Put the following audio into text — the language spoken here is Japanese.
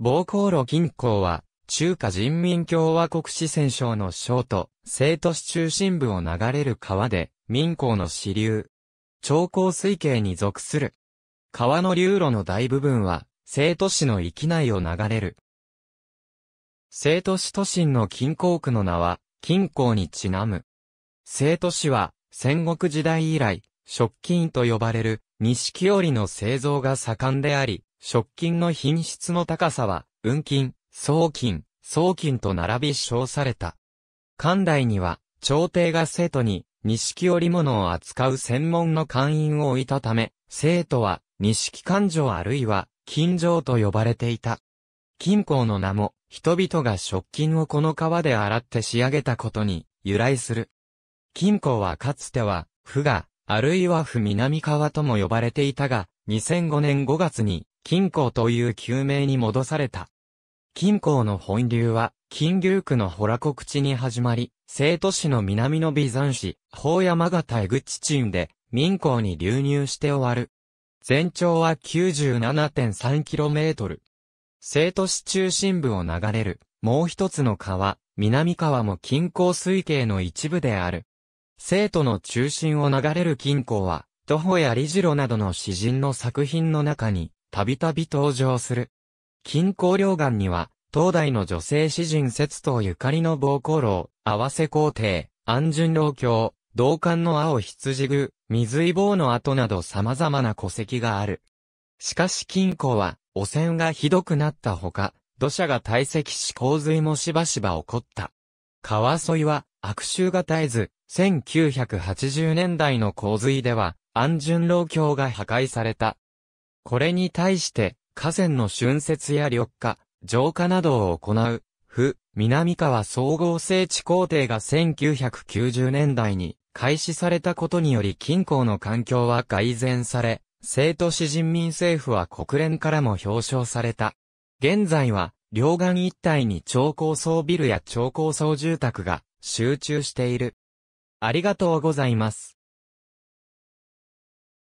暴行路近郊は、中華人民共和国四川省の省都、生都市中心部を流れる川で、民港の支流。長江水系に属する。川の流路の大部分は、生都市の域内を流れる。生都市都心の近郊区の名は、近郊にちなむ。生都市は、戦国時代以来、食金と呼ばれる、錦織の製造が盛んであり、食金の品質の高さは、運金、総金、総金と並び称された。関代には、朝廷が生徒に、錦織物を扱う専門の会員を置いたため、生徒は、錦勘定あるいは、金城と呼ばれていた。金鉱の名も、人々が食金をこの川で洗って仕上げたことに由来する。金庫はかつては、府があるいは府南川とも呼ばれていたが、2005年5月に、金港という旧名に戻された。金港の本流は、金牛区の洞ラ小口に始まり、生徒市の南の美山市、宝山形江口地鎮で、民港に流入して終わる。全長は 97.3km。生徒市中心部を流れる、もう一つの川、南川も近郊水系の一部である。生徒の中心を流れる金庫は、徒歩や理次郎などの詩人の作品の中に、たびたび登場する。金庫両岸には、当代の女性詩人節とゆかりの暴行楼、合わせ皇帝、安順老教、同館の青羊宮、水井坊の跡など様々な戸籍がある。しかし金庫は、汚染がひどくなったほか、土砂が堆積し洪水もしばしば起こった。川沿いは、悪臭が絶えず、1980年代の洪水では、安順老橋が破壊された。これに対して、河川の浚渫や緑化、浄化などを行う、府、南川総合整地工程が1990年代に開始されたことにより近郊の環境は改善され、生徒市人民政府は国連からも表彰された。現在は、両岸一帯に超高層ビルや超高層住宅が集中している。ありがとうございます。